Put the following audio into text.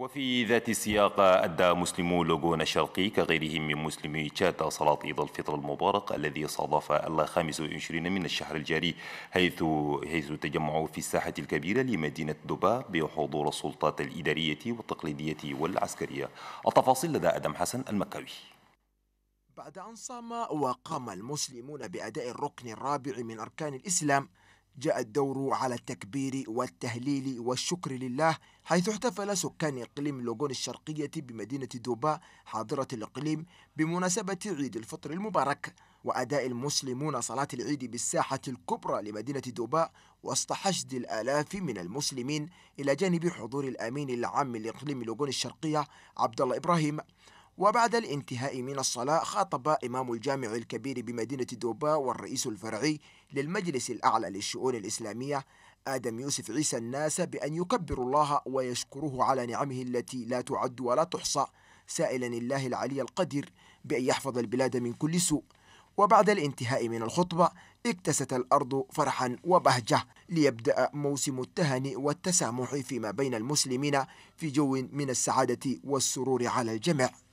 وفي ذات السياق أدى مسلمو لوغون الشرقي كغيرهم من مسلمي تشاد صلاة عيد الفطر المبارك الذي صادف الخامس والعشرين من الشهر الجاري حيث حيث تجمعوا في الساحة الكبيرة لمدينة دبا بحضور السلطات الإدارية والتقليدية والعسكرية التفاصيل لدى أدم حسن المكاوي بعد أن صام وقام المسلمون بأداء الركن الرابع من أركان الإسلام جاء الدور على التكبير والتهليل والشكر لله حيث احتفل سكان إقليم لوغون الشرقية بمدينة دوبا حاضرة الإقليم بمناسبة عيد الفطر المبارك وأداء المسلمون صلاة العيد بالساحة الكبرى لمدينة دوبا وسط حشد الآلاف من المسلمين إلى جانب حضور الأمين العام لإقليم لوغون الشرقية عبد الله إبراهيم وبعد الانتهاء من الصلاة خاطب إمام الجامع الكبير بمدينة دوبا والرئيس الفرعي للمجلس الأعلى للشؤون الإسلامية آدم يوسف عيسى الناس بأن يكبروا الله ويشكروه على نعمه التي لا تعد ولا تحصى سائلا الله العلي القدير بأن يحفظ البلاد من كل سوء وبعد الانتهاء من الخطبة اكتست الأرض فرحا وبهجة ليبدأ موسم التهنئ والتسامح فيما بين المسلمين في جو من السعادة والسرور على الجميع